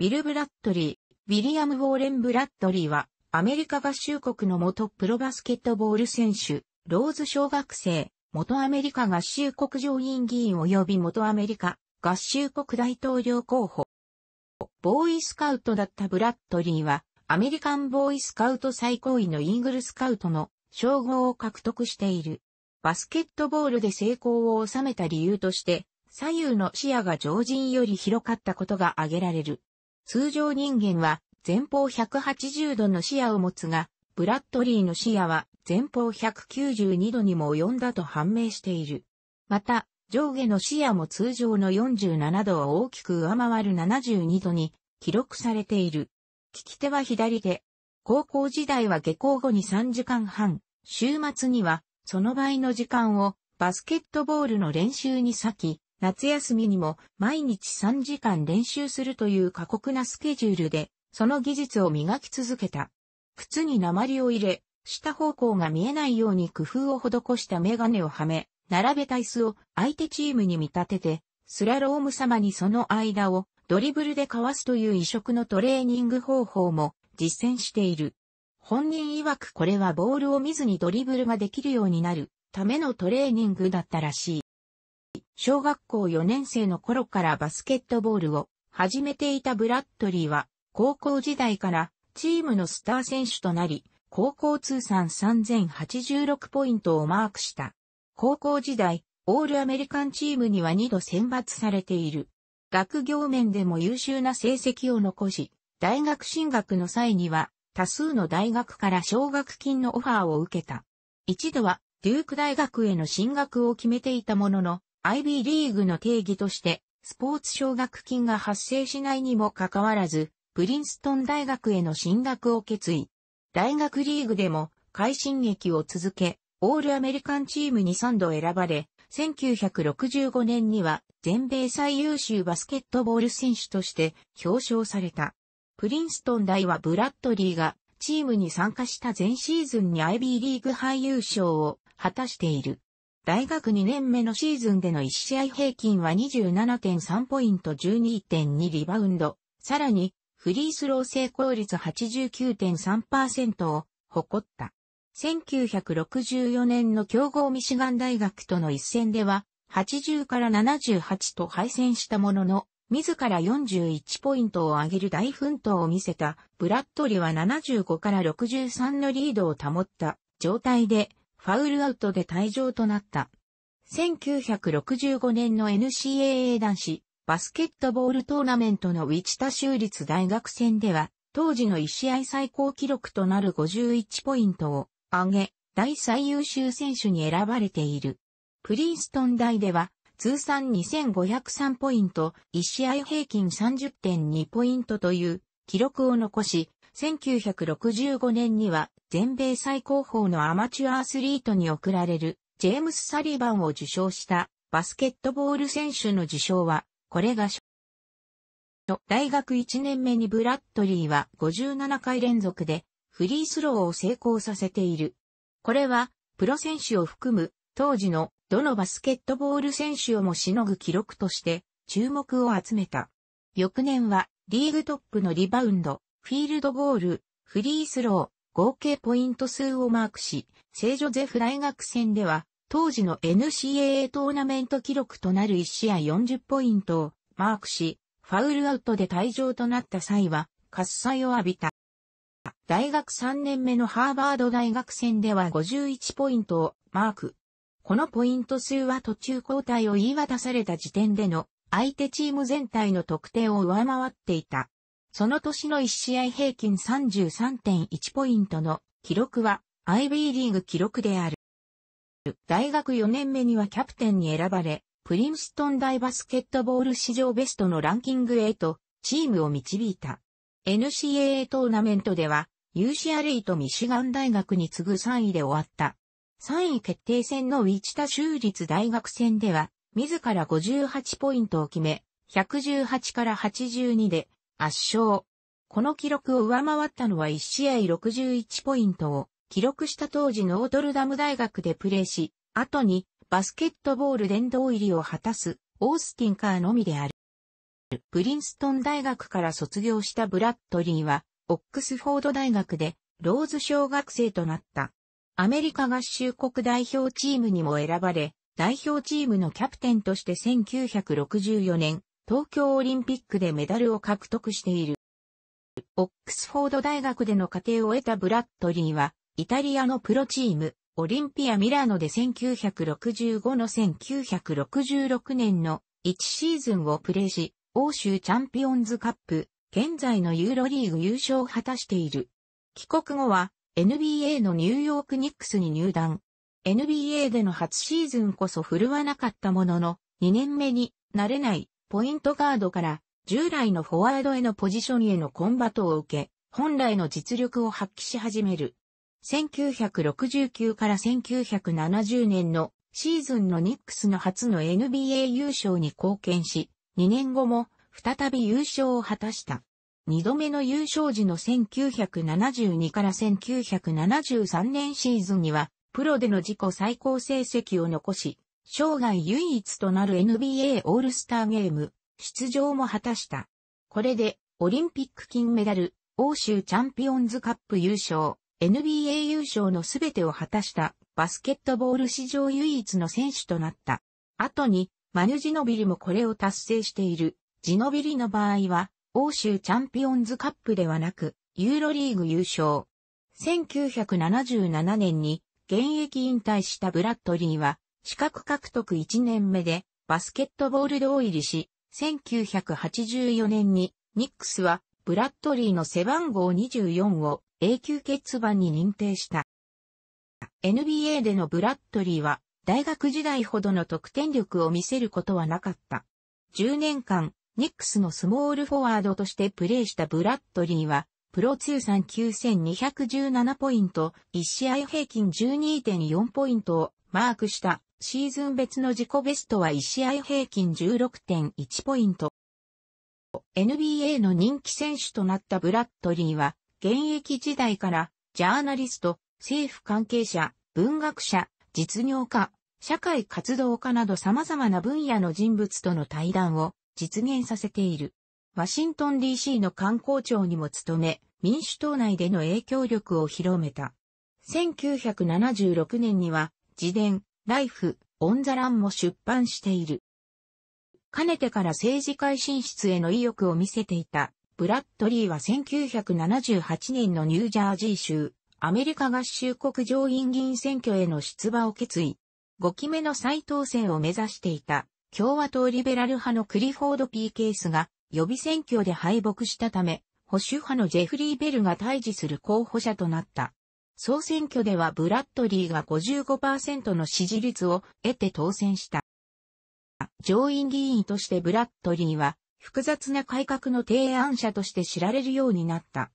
ビル・ブラッドリー、ウィリアム・ウォーレン・ブラッドリーは、アメリカ合衆国の元プロバスケットボール選手、ローズ小学生、元アメリカ合衆国上院議員及び元アメリカ合衆国大統領候補。ボーイスカウトだったブラッドリーは、アメリカンボーイスカウト最高位のイーグルスカウトの称号を獲得している。バスケットボールで成功を収めた理由として、左右の視野が常人より広かったことが挙げられる。通常人間は前方180度の視野を持つが、ブラッドリーの視野は前方192度にも及んだと判明している。また、上下の視野も通常の47度を大きく上回る72度に記録されている。聞き手は左手。高校時代は下校後に3時間半、週末にはその倍の時間をバスケットボールの練習に割き、夏休みにも毎日3時間練習するという過酷なスケジュールで、その技術を磨き続けた。靴に鉛を入れ、下方向が見えないように工夫を施したメガネをはめ、並べた椅子を相手チームに見立てて、スラローム様にその間をドリブルでかわすという異色のトレーニング方法も実践している。本人曰くこれはボールを見ずにドリブルができるようになるためのトレーニングだったらしい。小学校4年生の頃からバスケットボールを始めていたブラッドリーは、高校時代からチームのスター選手となり、高校通算3086ポイントをマークした。高校時代、オールアメリカンチームには2度選抜されている。学業面でも優秀な成績を残し、大学進学の際には多数の大学から奨学金のオファーを受けた。一度はデューク大学への進学を決めていたものの、IB リーグの定義として、スポーツ奨学金が発生しないにもかかわらず、プリンストン大学への進学を決意。大学リーグでも快進撃を続け、オールアメリカンチームに3度選ばれ、1965年には全米最優秀バスケットボール選手として表彰された。プリンストン大はブラッドリーがチームに参加した前シーズンに IB リーグ杯優勝を果たしている。大学2年目のシーズンでの1試合平均は27.3ポイント12.2リバウンド。さらに、フリースロー成功率89.3%を誇った。1964年の強豪ミシガン大学との一戦では、80から78と敗戦したものの、自ら41ポイントを上げる大奮闘を見せた、ブラッドリは75から63のリードを保った状態で、ファウルアウトで退場となった。1965年の NCAA 男子バスケットボールトーナメントのウィチタ州立大学戦では、当時の1試合最高記録となる51ポイントを上げ、第最優秀選手に選ばれている。プリンストン大では、通算2503ポイント、1試合平均30.2ポイントという記録を残し、1965年には全米最高峰のアマチュアアスリートに贈られる、ジェームス・サリバンを受賞したバスケットボール選手の受賞は、これが大学1年目にブラッドリーは57回連続でフリースローを成功させている。これはプロ選手を含む当時のどのバスケットボール選手をもしのぐ記録として注目を集めた。翌年はリーグトップのリバウンド、フィールドゴール、フリースロー、合計ポイント数をマークし、聖ジョゼフ大学戦では、当時の NCAA トーナメント記録となる1試合40ポイントをマークし、ファウルアウトで退場となった際は、喝采を浴びた。大学3年目のハーバード大学戦では51ポイントをマーク。このポイント数は途中交代を言い渡された時点での相手チーム全体の得点を上回っていた。その年の1試合平均33.1ポイントの記録は IB リーグ記録である。大学4年目にはキャプテンに選ばれ、プリンストン大バスケットボール史上ベストのランキングへとチームを導いた。NCAA トーナメントでは u c r a とミシガン大学に次ぐ3位で終わった。3位決定戦のウィチタ州立大学戦では、自ら58ポイントを決め、118から82で圧勝。この記録を上回ったのは1試合61ポイントを記録した当時ノートルダム大学でプレーし、後にバスケットボール殿堂入りを果たすオースティンカーのみである。プリンストン大学から卒業したブラッドリーは、オックスフォード大学でローズ小学生となった。アメリカ合衆国代表チームにも選ばれ、代表チームのキャプテンとして1964年、東京オリンピックでメダルを獲得している。オックスフォード大学での家庭を得たブラッドリーは、イタリアのプロチーム、オリンピア・ミラーノで1965の1966年の1シーズンをプレーし、欧州チャンピオンズカップ、現在のユーロリーグ優勝を果たしている。帰国後は NBA のニューヨークニックスに入団。NBA での初シーズンこそ振るわなかったものの、2年目に慣れないポイントガードから従来のフォワードへのポジションへのコンバトを受け、本来の実力を発揮し始める。1969から1970年のシーズンのニックスの初の NBA 優勝に貢献し、2年後も再び優勝を果たした。2度目の優勝時の1972から1973年シーズンには、プロでの自己最高成績を残し、生涯唯一となる NBA オールスターゲーム、出場も果たした。これで、オリンピック金メダル、欧州チャンピオンズカップ優勝、NBA 優勝のすべてを果たした、バスケットボール史上唯一の選手となった。後に、マヌジノビリもこれを達成している。ジノビリの場合は、欧州チャンピオンズカップではなく、ユーロリーグ優勝。1977年に現役引退したブラッドリーは、資格獲得1年目でバスケットボール同入りし、1984年にニックスはブラッドリーの背番号24を永久欠番に認定した。NBA でのブラッドリーは大学時代ほどの得点力を見せることはなかった。10年間、ニックスのスモールフォワードとしてプレーしたブラッドリーは、プロ通算9217ポイント、1試合平均12.4ポイントをマークしたシーズン別の自己ベストは1試合平均16.1ポイント。NBA の人気選手となったブラッドリーは、現役時代からジャーナリスト、政府関係者、文学者、実業家、社会活動家など様々な分野の人物との対談を実現させている。ワシントン DC の観光庁にも務め、民主党内での影響力を広めた。1976年には、自伝、ライフ、オンザランも出版している。かねてから政治界進出への意欲を見せていた、ブラッドリーは1978年のニュージャージー州、アメリカ合衆国上院議員選挙への出馬を決意。5期目の再当選を目指していた、共和党リベラル派のクリフォード・ P・ ケースが予備選挙で敗北したため、保守派のジェフリー・ベルが退治する候補者となった。総選挙ではブラッドリーが55%の支持率を得て当選した。上院議員としてブラッドリーは複雑な改革の提案者として知られるようになった。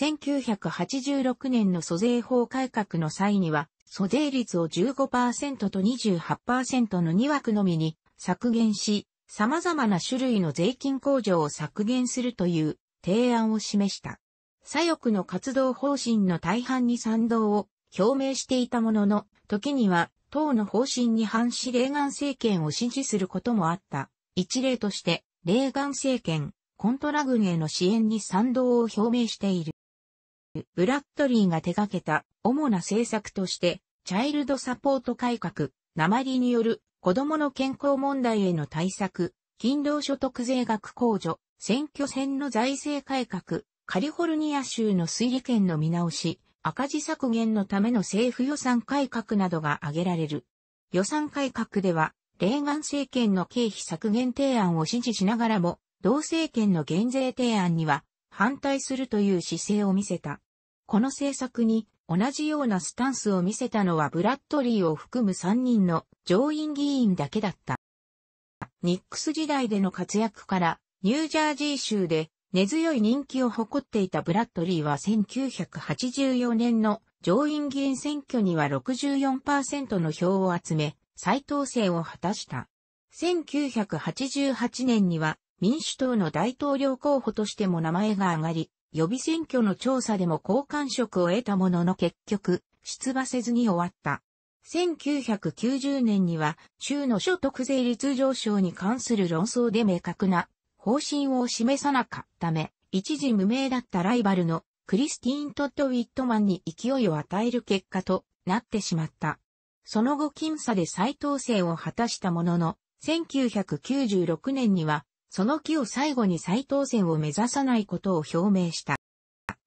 1986年の租税法改革の際には、租税率を15%と28%の2枠のみに削減し、様々な種類の税金控除を削減するという提案を示した。左翼の活動方針の大半に賛同を表明していたものの、時には党の方針に反しレーガン政権を支持することもあった。一例として、レーガン政権、コントラ軍への支援に賛同を表明している。ブラッドリーが手掛けた主な政策として、チャイルドサポート改革、鉛による子供の健康問題への対策、勤労所得税額控除、選挙戦の財政改革、カリフォルニア州の水利権の見直し、赤字削減のための政府予算改革などが挙げられる。予算改革では、レーガン政権の経費削減提案を支持しながらも、同政権の減税提案には反対するという姿勢を見せた。この政策に同じようなスタンスを見せたのはブラッドリーを含む3人の上院議員だけだった。ニックス時代での活躍からニュージャージー州で根強い人気を誇っていたブラッドリーは1984年の上院議員選挙には64%の票を集め、再当選を果たした。1988年には民主党の大統領候補としても名前が上がり、予備選挙の調査でも好感触を得たものの結局、出馬せずに終わった。1990年には、州の所得税率上昇に関する論争で明確な方針を示さなかったため、一時無名だったライバルのクリスティーン・トッド・ウィットマンに勢いを与える結果となってしまった。その後僅差で再当選を果たしたものの、1996年には、その木を最後に再当選を目指さないことを表明した。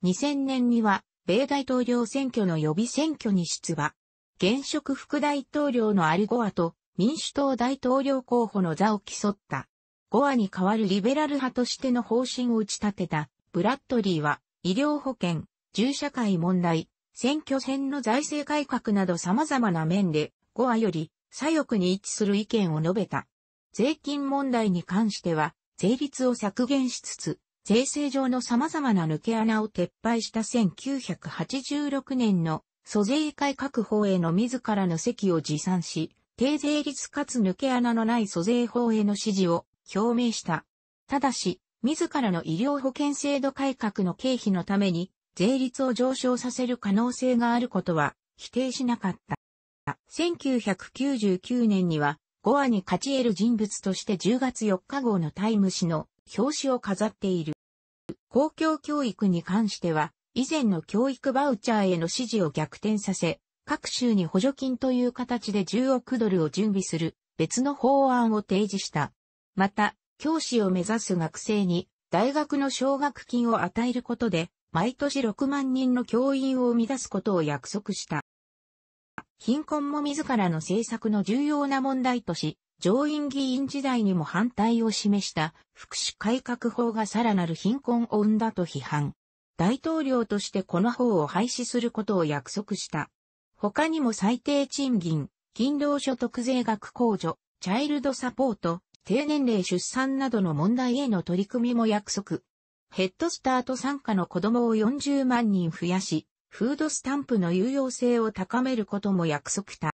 2000年には、米大統領選挙の予備選挙に出馬。現職副大統領のアルゴアと民主党大統領候補の座を競った。ゴアに代わるリベラル派としての方針を打ち立てた、ブラッドリーは、医療保険、銃社会問題、選挙戦の財政改革など様々な面で、ゴアより左翼に位置する意見を述べた。税金問題に関しては、税率を削減しつつ、税制上の様々な抜け穴を撤廃した1986年の租税改革法への自らの席を持参し、低税率かつ抜け穴のない租税法への支持を表明した。ただし、自らの医療保険制度改革の経費のために、税率を上昇させる可能性があることは否定しなかった。1999年には、5話に勝ち得る人物として10月4日号のタイム誌の表紙を飾っている。公共教育に関しては、以前の教育バウチャーへの支持を逆転させ、各州に補助金という形で10億ドルを準備する別の法案を提示した。また、教師を目指す学生に大学の奨学金を与えることで、毎年6万人の教員を生み出すことを約束した。貧困も自らの政策の重要な問題とし、上院議員時代にも反対を示した福祉改革法がさらなる貧困を生んだと批判。大統領としてこの法を廃止することを約束した。他にも最低賃金、勤労所得税額控除、チャイルドサポート、低年齢出産などの問題への取り組みも約束。ヘッドスタート参加の子供を40万人増やし、フードスタンプの有用性を高めることも約束た。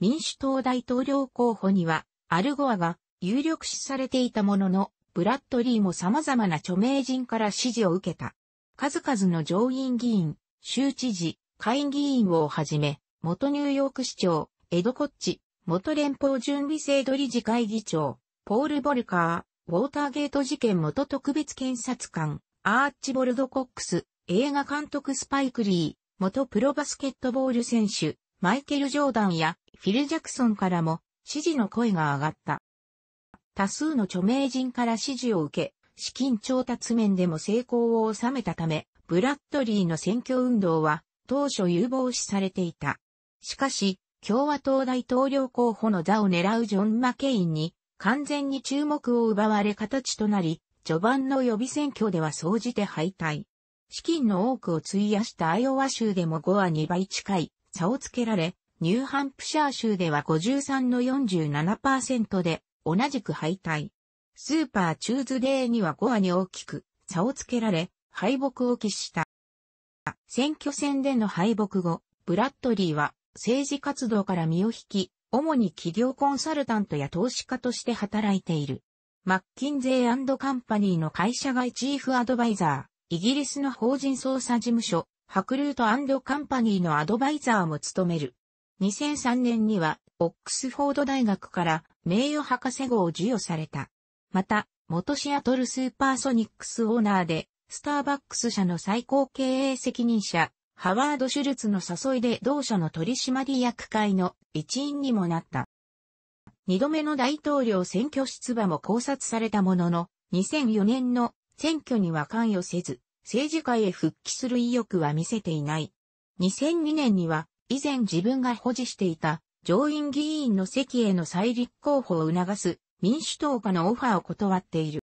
民主党大統領候補には、アルゴアが有力視されていたものの、ブラッドリーも様々な著名人から支持を受けた。数々の上院議員、州知事、下院議員をはじめ、元ニューヨーク市長、エドコッチ、元連邦準備制度理事会議長、ポール・ボルカー、ウォーターゲート事件元特別検察官、アーチボルド・コックス、映画監督スパイク・リー、元プロバスケットボール選手、マイケル・ジョーダンやフィル・ジャクソンからも支持の声が上がった。多数の著名人から支持を受け、資金調達面でも成功を収めたため、ブラッドリーの選挙運動は当初有望視されていた。しかし、共和党大統領候補の座を狙うジョン・マケインに完全に注目を奪われ形となり、序盤の予備選挙では総じて敗退。資金の多くを費やしたアイオワ州でも5は2倍近い差をつけられ、ニューハンプシャー州では53の47%で同じく敗退。スーパーチューズデーには5話に大きく差をつけられ、敗北を喫した。選挙戦での敗北後、ブラッドリーは政治活動から身を引き、主に企業コンサルタントや投資家として働いている。マッキンゼーカンパニーの会社外チーフアドバイザー、イギリスの法人捜査事務所、ハクルートカンパニーのアドバイザーも務める。2003年には、オックスフォード大学から名誉博士号を授与された。また、元シアトルスーパーソニックスオーナーで、スターバックス社の最高経営責任者、ハワード・シュルツの誘いで同社の取締役会の一員にもなった。二度目の大統領選挙出馬も考察されたものの、2004年の選挙には関与せず、政治界へ復帰する意欲は見せていない。2002年には、以前自分が保持していた上院議員の席への再立候補を促す民主党家のオファーを断っている。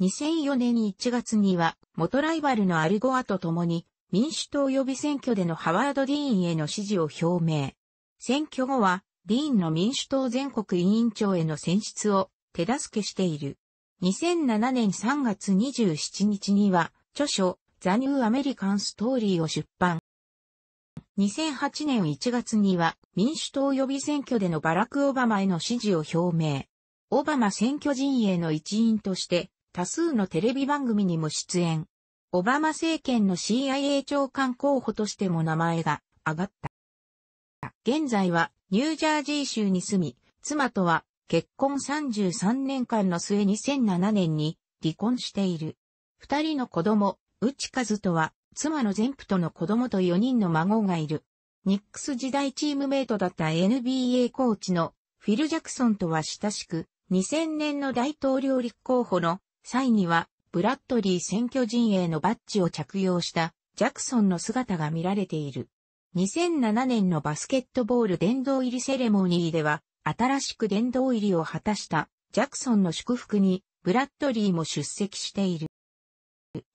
2004年1月には、元ライバルのアルゴアと共に、民主党予備選挙でのハワード・ディーンへの支持を表明。選挙後は、ディーンの民主党全国委員長への選出を手助けしている。2007年3月27日には、著書、ザ・ニュー・アメリカン・ストーリーを出版。2008年1月には民主党予備選挙でのバラク・オバマへの支持を表明。オバマ選挙陣営の一員として多数のテレビ番組にも出演。オバマ政権の CIA 長官候補としても名前が上がった。現在はニュージャージー州に住み、妻とは結婚33年間の末2007年に離婚している。二人の子供、内和とは妻の全夫との子供と4人の孫がいる。ニックス時代チームメイトだった NBA コーチのフィル・ジャクソンとは親しく、2000年の大統領立候補の際にはブラッドリー選挙陣営のバッジを着用したジャクソンの姿が見られている。2007年のバスケットボール殿堂入りセレモニーでは、新しく殿堂入りを果たしたジャクソンの祝福にブラッドリーも出席している。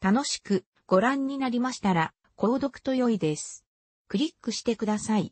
楽しくご覧になりましたら、購読と良いです。クリックしてください。